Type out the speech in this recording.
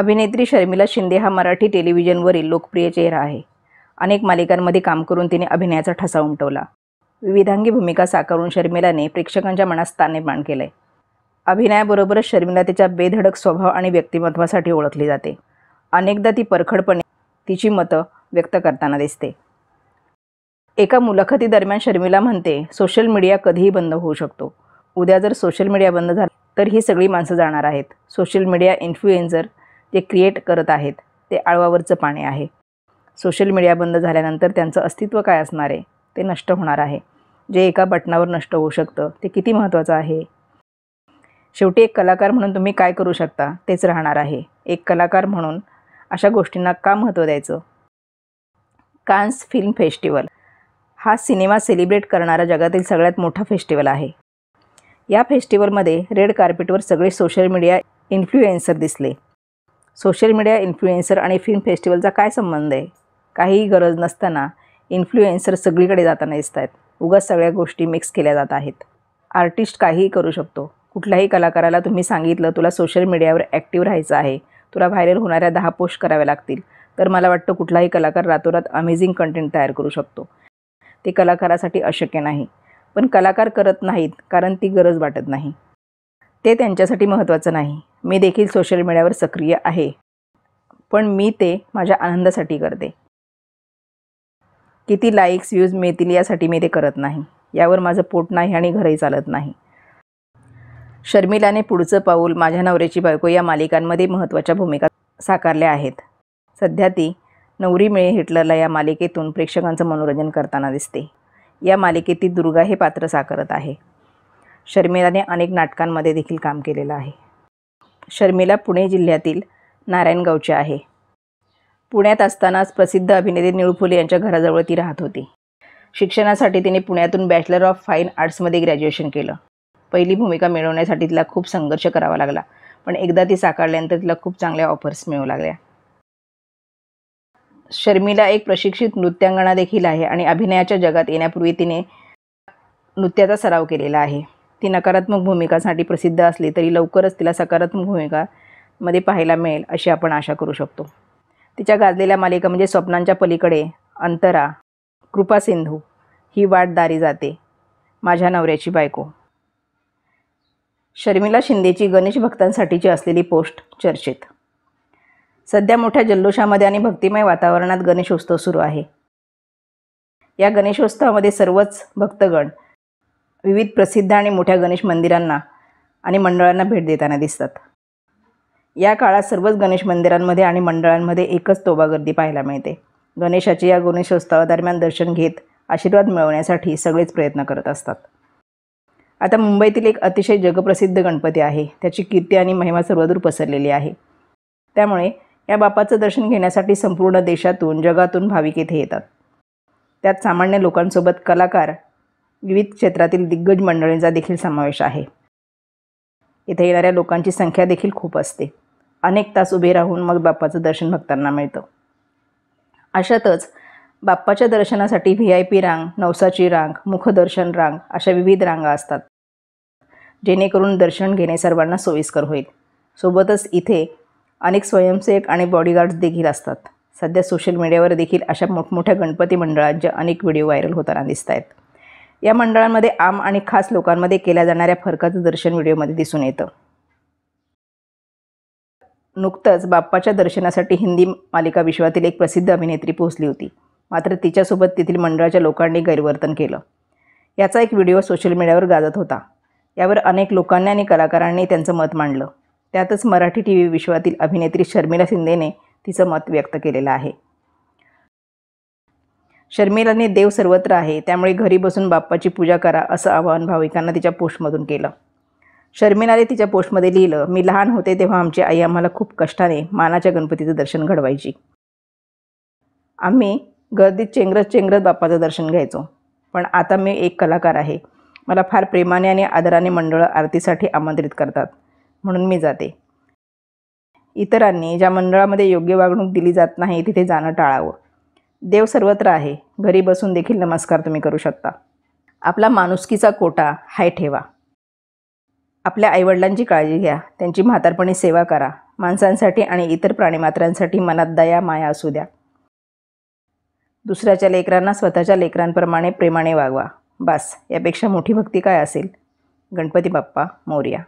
अभिनेत्री शर्मिला शिंदे हा मराठी टेलिव्हिजनवरील लोकप्रिय चेहरा आहे अनेक मालिकांमध्ये काम करून तिने अभिनयाचा ठसा उमटवला विविधांगी भूमिका साकारून शर्मिलाने प्रेक्षकांच्या मनात स्थान निर्माण केलं आहे अभिनयाबरोबरच शर्मिला तिच्या बेधडक स्वभाव आणि व्यक्तिमत्वासाठी ओळखली जाते अनेकदा ती परखडपणे तिची मतं व्यक्त करताना दिसते एका मुलाखतीदरम्यान शर्मिला म्हणते सोशल मीडिया कधीही बंद होऊ शकतो उद्या जर सोशल मीडिया बंद झाला तर ही सगळी माणसं जाणार आहेत सोशल मीडिया इन्फ्लुएन्झर ते क्रिएट करत आहेत ते आळवावरचं पाणी आहे सोशल मीडिया बंद झाल्यानंतर त्यांचं अस्तित्व काय असणार आहे ते नष्ट होणार आहे जे एका बटनावर नष्ट होऊ शकतं ते किती महत्त्वाचं आहे शेवटी एक कलाकार म्हणून तुम्ही काय करू शकता तेच राहणार आहे एक कलाकार म्हणून अशा गोष्टींना का महत्त्व द्यायचं कान्स फिल्म फेस्टिवल हा सिनेमा सेलिब्रेट करणारा जगातील सगळ्यात मोठा फेस्टिवल आहे या फेस्टिवलमध्ये रेड कार्पेटवर सगळे सोशल मीडिया इन्फ्लुएन्सर दिसले सोशल मीडिया इन्फ्लुएन्सर आणि फिल्म फेस्टिवलचा काय संबंध आहे काहीही गरज नसताना इन्फ्लुएन्सर सगळीकडे जाताना दिसत आहेत उगाच सगळ्या गोष्टी मिक्स केल्या जात आहेत आर्टिस्ट काहीही करू शकतो कुठल्याही कलाकाराला तुम्ही सांगितलं तुला सोशल मीडियावर ॲक्टिव्ह राहायचं आहे तुला व्हायरल होणाऱ्या दहा पोस्ट कराव्या लागतील तर मला वाटतं कुठलाही कलाकार रातोरात अमेझिंग कंटेंट तयार करू शकतो ते कलाकारासाठी अशक्य नाही पण कलाकार करत नाहीत कारण ती गरज वाटत नाही ते त्यांच्यासाठी महत्त्वाचं नाही मी देखील सोशल मीडियावर सक्रिय आहे पण मी ते माझ्या आनंदासाठी करते किती लाईक्स व्ह्यूज मिळतील यासाठी मी ते करत नाही यावर माझं पोट नाही आणि घरही चालत नाही शर्मिलाने पुढचं पाऊल माझ्या नवऱ्याची बायको या मालिकांमध्ये महत्त्वाच्या भूमिका साकारल्या आहेत सध्या ती नवरी मिळे हिटलरला या मालिकेतून प्रेक्षकांचं मनोरंजन करताना दिसते या मालिकेत ती दुर्गा हे पात्र साकारत आहे शर्मिलाने अनेक नाटकांमध्ये देखील काम केलेलं आहे शर्मिला पुणे जिल्ह्यातील नारायणगावची आहे पुण्यात असतानाच प्रसिद्ध अभिनेते निळू यांच्या घराजवळ ती राहत होती शिक्षणासाठी तिने पुण्यातून बॅचलर ऑफ फाईन आर्ट्समध्ये ग्रॅज्युएशन केलं पहिली भूमिका मिळवण्यासाठी तिला खूप संघर्ष करावा लागला पण एकदा ती साकारल्यानंतर तिला खूप चांगल्या ऑफर्स मिळू लागल्या शर्मिला एक प्रशिक्षित नृत्यांगणा देखील आहे आणि अभिनयाच्या जगात येण्यापूर्वी तिने नृत्याचा सराव केलेला आहे ती नकारात्मक भूमिकासाठी प्रसिद्ध असली तरी लवकरच तिला सकारात्मक भूमिकामध्ये पाहायला मिळेल अशी आपण आशा करू शकतो तिच्या गाजलेल्या मालिका म्हणजे स्वप्नांच्या पलीकडे अंतरा कृपासिंधू ही वाट दारी जाते माझ्या नवऱ्याची बायको शर्मिला शिंदेची गणेश भक्तांसाठीची असलेली पोस्ट चर्चेत सध्या मोठ्या जल्लोषामध्ये आणि भक्तिमय वातावरणात गणेशोत्सव सुरू आहे या गणेशोत्सवामध्ये सर्वच भक्तगण विविध प्रसिद्ध आणि मोठ्या गणेश मंदिरांना आणि मंडळांना भेट देताना दिसतात या काळात सर्वच गणेश मंदिरांमध्ये आणि मंडळांमध्ये एकच तोबा गर्दी पाहायला मिळते गणेशाची या गणेशोत्सवादरम्यान दर्शन घेत आशीर्वाद मिळवण्यासाठी सगळेच प्रयत्न करत असतात आता मुंबईतील एक अतिशय जगप्रसिद्ध गणपती आहे त्याची कीर्ती आणि महिमा सर्वदूर पसरलेली आहे त्यामुळे या बापाचं दर्शन घेण्यासाठी संपूर्ण देशातून जगातून भाविक येथे येतात त्यात सामान्य लोकांसोबत कलाकार विविध क्षेत्रातील दिग्गज मंडळींचा देखील समावेश आहे इथे येणाऱ्या लोकांची संख्या देखील खूप असते अनेक तास उभे राहून मग बाप्पाचं दर्शन भक्तांना मिळतं अशातच बाप्पाच्या दर्शनासाठी व्ही आय पी रांग नवसाची रांग मुखदर्शन रांग अशा विविध रांगा असतात जेणेकरून दर्शन घेणे सर्वांना सोयीस्कर होईल सोबतच इथे अनेक स्वयंसेवक आणि बॉडीगार्ड्स देखील असतात सध्या सोशल मीडियावर देखील अशा मोठमोठ्या गणपती मंडळांचे अनेक व्हिडिओ व्हायरल होताना दिसत आहेत या मंडळांमध्ये आम आणि खास लोकांमध्ये केल्या जाणाऱ्या फरकाचं दर्शन व्हिडिओमध्ये दिसून येतं नुकतंच बाप्पाच्या दर्शनासाठी हिंदी मालिका विश्वातील एक प्रसिद्ध अभिनेत्री पोहोचली होती मात्र तिच्यासोबत तेथील मंडळाच्या लोकांनी गैरवर्तन केलं याचा एक व्हिडिओ सोशल मीडियावर गाजत होता यावर अनेक लोकांनी आणि कलाकारांनी त्यांचं मत मांडलं त्यातच मराठी टी व्ही विश्वातील अभिनेत्री शर्मिला शिंदेने तिचं मत व्यक्त केलेलं आहे शर्मिलाने देव सर्वत्र आहे त्यामुळे घरी बसून बाप्पाची पूजा करा असं आवाहन भाविकांना तिच्या पोस्टमधून केलं शर्मिलाने तिच्या पोस्टमध्ये लिहिलं मी लहान होते तेव्हा आमची आई आम्हाला खूप कष्टाने मानाच्या गणपतीचं दर्शन घडवायची आम्ही गर्दीत चेंगरत चेंगरत बाप्पाचं दर्शन घ्यायचो पण आता मी एक कलाकार आहे मला फार प्रेमाने आणि आदराने मंडळं आरतीसाठी आमंत्रित करतात म्हणून मी जाते इतरांनी ज्या मंडळामध्ये योग्य वागणूक दिली जात नाही तिथे जाणं टाळावं देव सर्वत्र आहे घरी बसून देखील नमस्कार तुम्ही करू शकता आपला माणुसकीचा कोटा हाय ठेवा आपल्या आईवडिलांची काळजी घ्या त्यांची म्हातारपणी सेवा करा माणसांसाठी आणि इतर प्राणीमात्रांसाठी मनात दया माया असू द्या दुसऱ्याच्या लेकरांना स्वतःच्या लेकरांप्रमाणे प्रेमाने वागवा बास यापेक्षा मोठी भक्ती काय असेल गणपती बाप्पा मोर्या